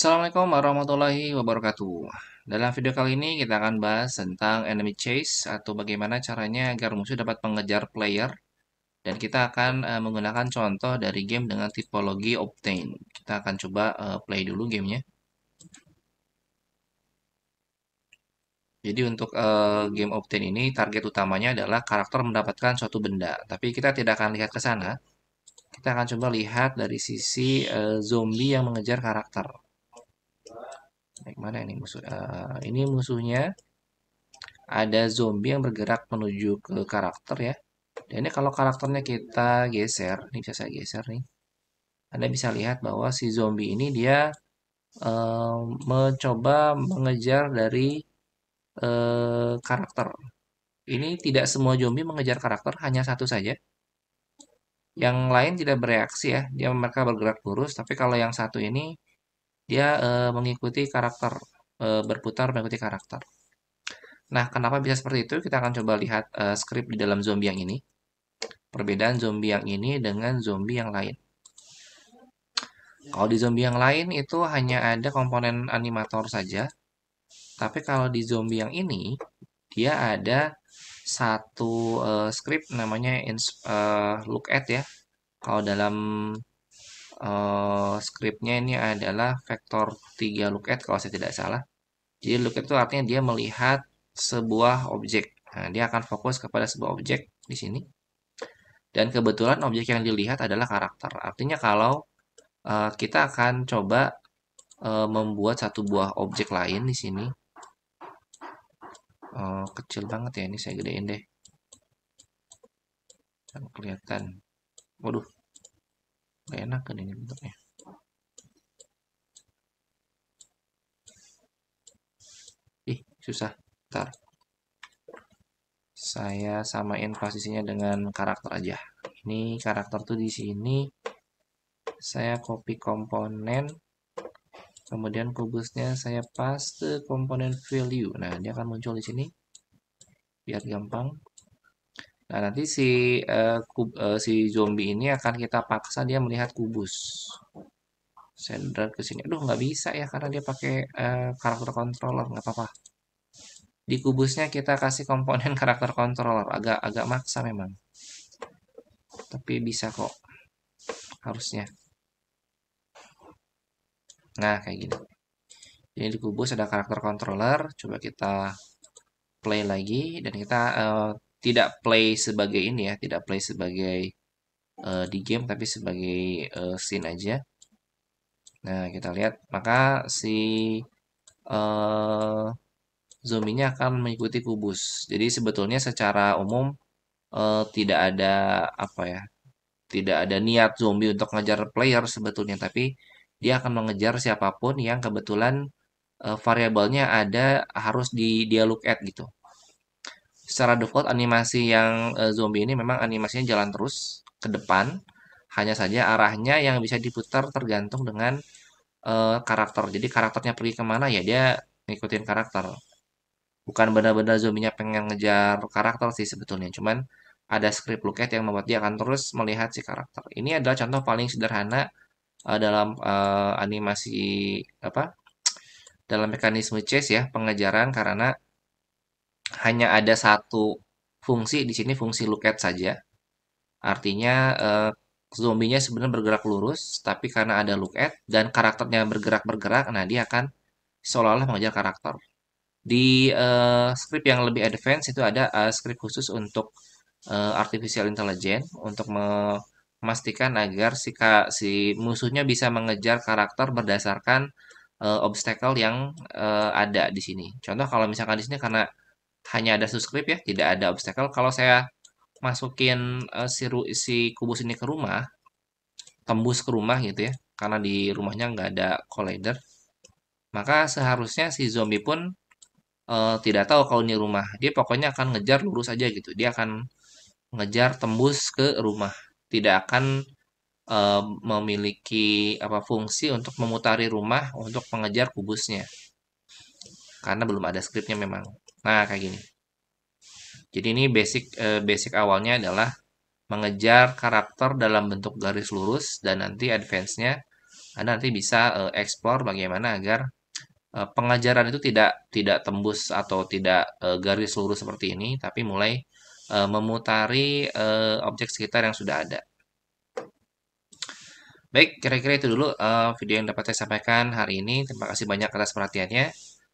Assalamualaikum warahmatullahi wabarakatuh. Dalam video kali ini kita akan bahas tentang enemy chase atau bagaimana caranya agar musuh dapat mengejar player dan kita akan eh, menggunakan contoh dari game dengan tipologi obtain. Kita akan coba eh, play dulu gamenya. Jadi untuk eh, game obtain ini target utamanya adalah karakter mendapatkan suatu benda, tapi kita tidak akan lihat ke sana. Kita akan coba lihat dari sisi uh, zombie yang mengejar karakter. Baik, mana ini musuh? Uh, ini musuhnya ada zombie yang bergerak menuju ke karakter ya. Dan ini kalau karakternya kita geser, ini bisa saya geser nih. Anda bisa lihat bahwa si zombie ini dia uh, mencoba mengejar dari uh, karakter. Ini tidak semua zombie mengejar karakter, hanya satu saja. Yang lain tidak bereaksi ya, dia mereka bergerak lurus, tapi kalau yang satu ini dia e, mengikuti karakter e, berputar mengikuti karakter. Nah, kenapa bisa seperti itu? Kita akan coba lihat e, eh, script di dalam zombie yang ini. Perbedaan zombie yang ini dengan zombie yang lain. Kalau di zombie yang lain itu hanya ada komponen animator saja. Tapi kalau di zombie yang ini dia ada satu uh, script namanya uh, look at ya. Kalau dalam uh, scriptnya ini adalah vektor 3 look at kalau saya tidak salah. Jadi look at itu artinya dia melihat sebuah objek. Nah, dia akan fokus kepada sebuah objek di sini. Dan kebetulan objek yang dilihat adalah karakter. Artinya kalau uh, kita akan coba uh, membuat satu buah objek lain di sini. Uh, kecil banget ya ini saya gedein deh. Dan kelihatan. Waduh. Gak enak kan ini bentuknya. Ih, susah. Ntar. Saya samain posisinya dengan karakter aja. Ini karakter tuh di sini. Saya copy komponen. Kemudian kubusnya saya paste komponen value. Nah, dia akan muncul di sini. Biar gampang. Nah, nanti si uh, kub, uh, si zombie ini akan kita paksa dia melihat kubus. Saya ke sini. Aduh, nggak bisa ya karena dia pakai uh, karakter controller, nggak apa-apa. Di kubusnya kita kasih komponen karakter controller, agak agak maksa memang. Tapi bisa kok. Harusnya. Nah, kayak gini. jadi di kubus ada karakter controller, coba kita play lagi dan kita uh, tidak play sebagai ini ya, tidak play sebagai uh, di game tapi sebagai uh, scene aja. Nah, kita lihat maka si uh, zombinya akan mengikuti kubus. Jadi sebetulnya secara umum uh, tidak ada apa ya? Tidak ada niat zombie untuk ngejar player sebetulnya tapi dia akan mengejar siapapun yang kebetulan uh, variabelnya ada harus di dialog look at gitu. Secara default animasi yang uh, zombie ini memang animasinya jalan terus ke depan, hanya saja arahnya yang bisa diputar tergantung dengan uh, karakter. Jadi karakternya pergi kemana ya dia ngikutin karakter. Bukan benar-benar zombinya pengen ngejar karakter sih sebetulnya, cuman ada script looket yang membuat dia akan terus melihat si karakter. Ini adalah contoh paling sederhana uh, dalam uh, animasi apa dalam mekanisme chase ya pengejaran karena hanya ada satu fungsi di sini fungsi look at saja. Artinya eh, zombinya sebenarnya bergerak lurus, tapi karena ada look at dan karakternya bergerak-bergerak, nah dia akan seolah-olah mengejar karakter. Di uh, script yang lebih advance itu ada uh, script khusus untuk uh, artificial intelligence untuk memastikan agar si ka, si musuhnya bisa mengejar karakter berdasarkan uh, obstacle yang uh, ada di sini. Contoh kalau misalkan di sini karena hanya ada subscribe ya, tidak ada obstacle. Kalau saya masukin uh, si, si kubus ini ke rumah, tembus ke rumah gitu ya, karena di rumahnya nggak ada collider, maka seharusnya si zombie pun uh, tidak tahu kalau ini rumah. Dia pokoknya akan ngejar lurus aja gitu. Dia akan ngejar tembus ke rumah. Tidak akan uh, memiliki apa fungsi untuk memutari rumah untuk mengejar kubusnya. Karena belum ada scriptnya memang. Nah, kayak gini. Jadi ini basic eh, basic awalnya adalah mengejar karakter dalam bentuk garis lurus dan nanti advance-nya Anda eh, nanti bisa ekspor eh, explore bagaimana agar pengajaran itu tidak tidak tembus atau tidak garis lurus seperti ini tapi mulai memutari objek sekitar yang sudah ada. Baik, kira-kira itu dulu video yang dapat saya sampaikan hari ini. Terima kasih banyak atas perhatiannya.